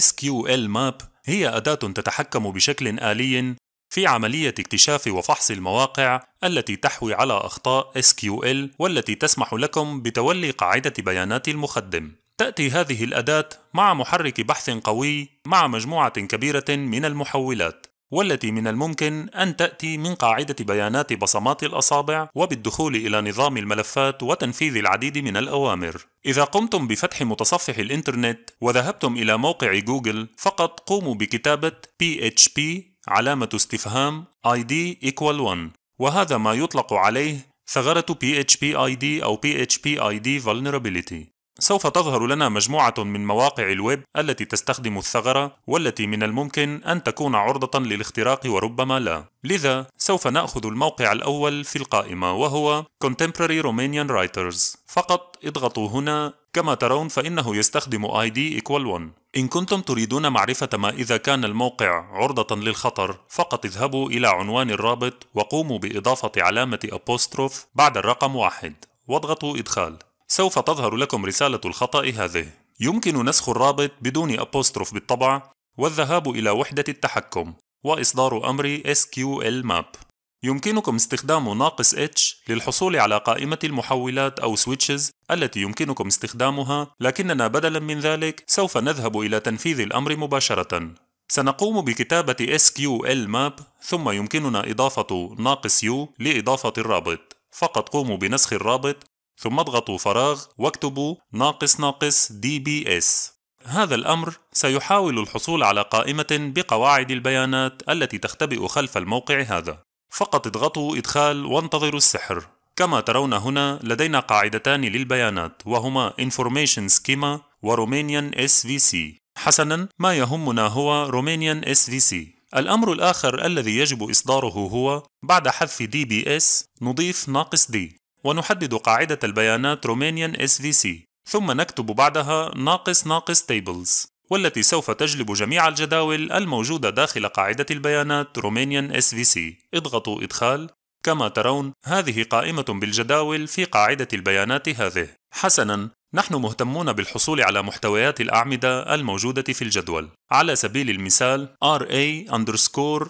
SQL Map هي أداة تتحكم بشكل آلي في عملية اكتشاف وفحص المواقع التي تحوي على أخطاء SQL والتي تسمح لكم بتولي قاعدة بيانات المخدم. تأتي هذه الأداة مع محرك بحث قوي مع مجموعة كبيرة من المحولات والتي من الممكن أن تأتي من قاعدة بيانات بصمات الأصابع وبالدخول إلى نظام الملفات وتنفيذ العديد من الأوامر. إذا قمتم بفتح متصفح الإنترنت وذهبتم إلى موقع جوجل فقط قوموا بكتابة PHP علامة استفهام ID equal 1 وهذا ما يطلق عليه ثغرة PHP ID أو PHP ID Vulnerability سوف تظهر لنا مجموعة من مواقع الويب التي تستخدم الثغرة والتي من الممكن أن تكون عرضة للاختراق وربما لا. لذا سوف نأخذ الموقع الأول في القائمة وهو Contemporary Romanian Writers. فقط اضغطوا هنا كما ترون فإنه يستخدم ID equal 1 إن كنتم تريدون معرفة ما إذا كان الموقع عرضة للخطر فقط اذهبوا إلى عنوان الرابط وقوموا بإضافة علامة apostrophe بعد الرقم واحد واضغطوا إدخال سوف تظهر لكم رسالة الخطأ هذه يمكن نسخ الرابط بدون أبوستروف بالطبع والذهاب إلى وحدة التحكم وإصدار أمر SQL Map يمكنكم استخدام ناقص H للحصول على قائمة المحولات أو switches التي يمكنكم استخدامها لكننا بدلا من ذلك سوف نذهب إلى تنفيذ الأمر مباشرة سنقوم بكتابة SQL Map ثم يمكننا إضافة ناقص U لإضافة الرابط فقط قوموا بنسخ الرابط ثم اضغطوا فراغ واكتبوا ناقص ناقص دي بي اس هذا الأمر سيحاول الحصول على قائمة بقواعد البيانات التي تختبئ خلف الموقع هذا فقط اضغطوا إدخال وانتظروا السحر كما ترون هنا لدينا قاعدتان للبيانات وهما Information Schema و Romanian SVC حسنا ما يهمنا هو Romanian SVC الأمر الآخر الذي يجب إصداره هو بعد حذف DBS نضيف ناقص D ونحدد قاعدة البيانات رومانيان SVC ثم نكتب بعدها ناقص ناقص tables والتي سوف تجلب جميع الجداول الموجودة داخل قاعدة البيانات رومانيان SVC اضغطوا إدخال كما ترون هذه قائمة بالجداول في قاعدة البيانات هذه حسناً نحن مهتمون بالحصول على محتويات الأعمدة الموجودة في الجدول على سبيل المثال RA underscore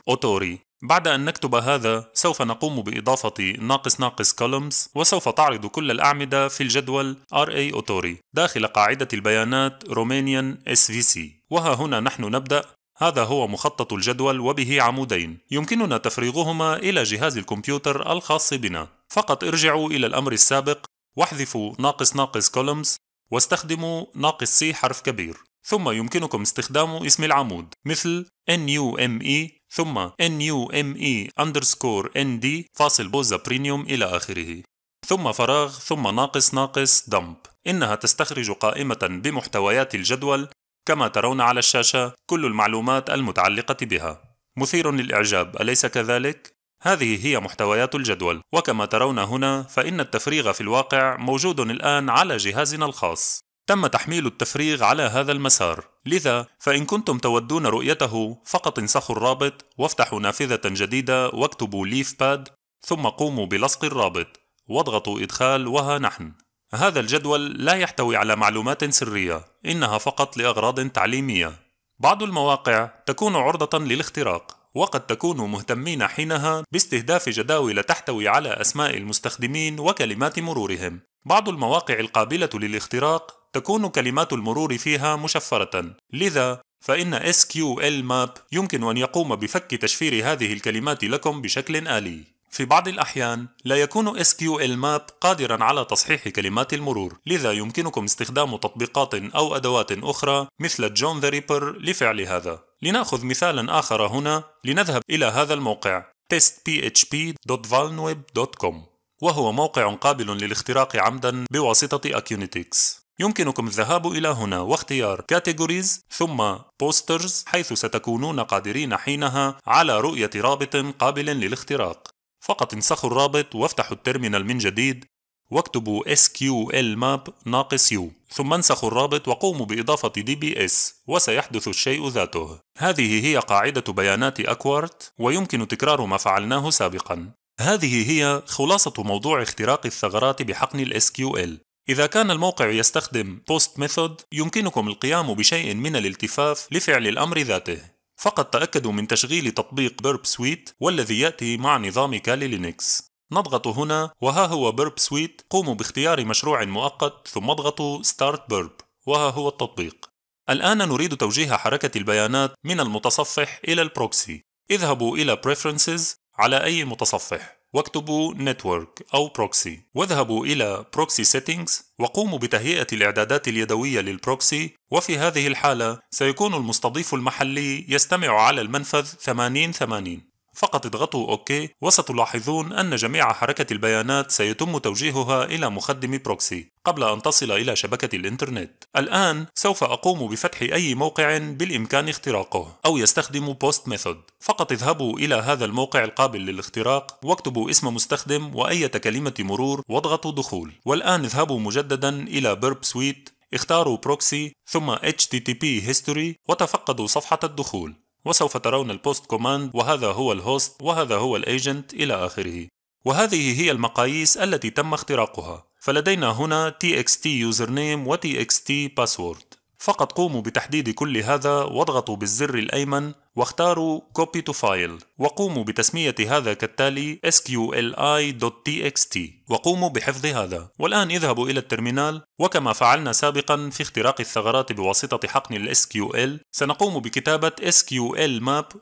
بعد أن نكتب هذا سوف نقوم بإضافة ناقص ناقص columns وسوف تعرض كل الأعمدة في الجدول RA Autori داخل قاعدة البيانات Romanian SVC وها هنا نحن نبدأ هذا هو مخطط الجدول وبه عمودين يمكننا تفريغهما إلى جهاز الكمبيوتر الخاص بنا فقط ارجعوا إلى الأمر السابق واحذفوا ناقص ناقص columns واستخدموا ناقص C حرف كبير ثم يمكنكم استخدام اسم العمود مثل NUME ثم NUME underscore ND فاصل بوزا بريميوم إلى آخره ثم فراغ ثم ناقص ناقص دمب إنها تستخرج قائمة بمحتويات الجدول كما ترون على الشاشة كل المعلومات المتعلقة بها مثير للإعجاب أليس كذلك؟ هذه هي محتويات الجدول وكما ترون هنا فإن التفريغ في الواقع موجود الآن على جهازنا الخاص تم تحميل التفريغ على هذا المسار لذا فإن كنتم تودون رؤيته فقط انسخوا الرابط وافتحوا نافذة جديدة واكتبوا ليف باد ثم قوموا بلصق الرابط واضغطوا إدخال وها نحن هذا الجدول لا يحتوي على معلومات سرية إنها فقط لأغراض تعليمية بعض المواقع تكون عرضة للاختراق وقد تكونوا مهتمين حينها باستهداف جداول تحتوي على أسماء المستخدمين وكلمات مرورهم بعض المواقع القابلة للاختراق تكون كلمات المرور فيها مشفرة لذا فإن SQL Map يمكن أن يقوم بفك تشفير هذه الكلمات لكم بشكل آلي في بعض الأحيان لا يكون SQL Map قادرا على تصحيح كلمات المرور لذا يمكنكم استخدام تطبيقات أو أدوات أخرى مثل جون ذا ريبر لفعل هذا لنأخذ مثالا آخر هنا لنذهب إلى هذا الموقع testphp.valnweb.com وهو موقع قابل للاختراق عمدا بواسطة Acunitix يمكنكم الذهاب إلى هنا واختيار كاتيجوريز ثم بوسترز حيث ستكونون قادرين حينها على رؤية رابط قابل للاختراق فقط انسخوا الرابط وافتحوا الترمينال من جديد واكتبوا SQL map ناقص U ثم انسخوا الرابط وقوموا بإضافة DBS وسيحدث الشيء ذاته هذه هي قاعدة بيانات أكوارت ويمكن تكرار ما فعلناه سابقا هذه هي خلاصة موضوع اختراق الثغرات بحقن الـ SQL إذا كان الموقع يستخدم post method يمكنكم القيام بشيء من الالتفاف لفعل الأمر ذاته فقط تأكدوا من تشغيل تطبيق Burp Suite والذي يأتي مع نظام كالي لينكس نضغط هنا وها هو Burp Suite قوموا باختيار مشروع مؤقت ثم اضغطوا Start Burp وها هو التطبيق الآن نريد توجيه حركة البيانات من المتصفح إلى البروكسي اذهبوا إلى Preferences على أي متصفح واكتبوا Network أو Proxy واذهبوا إلى Proxy Settings وقوموا بتهيئة الإعدادات اليدوية للبروكسي وفي هذه الحالة سيكون المستضيف المحلي يستمع على المنفذ 8080 فقط اضغطوا OK وستلاحظون أن جميع حركة البيانات سيتم توجيهها إلى مخدم بروكسي قبل أن تصل إلى شبكة الإنترنت. الآن سوف أقوم بفتح أي موقع بالإمكان اختراقه أو يستخدم بوست ميثود. فقط اذهبوا إلى هذا الموقع القابل للاختراق واكتبوا اسم مستخدم وأي كلمة مرور واضغطوا دخول. والآن اذهبوا مجددا إلى بيرب سويت اختاروا بروكسي ثم HTTP History وتفقدوا صفحة الدخول وسوف ترون البوست كوماند وهذا هو الهوست وهذا هو الايجنت إلى آخره وهذه هي المقاييس التي تم اختراقها فلدينا هنا txt username و txt password فقط قوموا بتحديد كل هذا واضغطوا بالزر الأيمن واختاروا Copy to File وقوموا بتسمية هذا كالتالي sqli.txt وقوموا بحفظ هذا والآن اذهبوا إلى الترمينال وكما فعلنا سابقا في اختراق الثغرات بواسطة حقن ال SQL سنقوم بكتابة sql map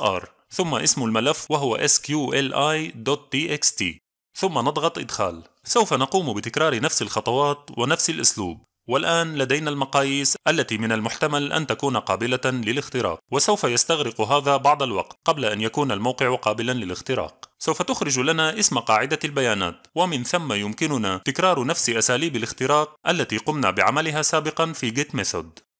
r ثم اسم الملف وهو sqli.txt ثم نضغط إدخال سوف نقوم بتكرار نفس الخطوات ونفس الأسلوب والآن لدينا المقاييس التي من المحتمل أن تكون قابلة للاختراق وسوف يستغرق هذا بعض الوقت قبل أن يكون الموقع قابلا للاختراق سوف تخرج لنا اسم قاعدة البيانات ومن ثم يمكننا تكرار نفس أساليب الاختراق التي قمنا بعملها سابقا في Git Method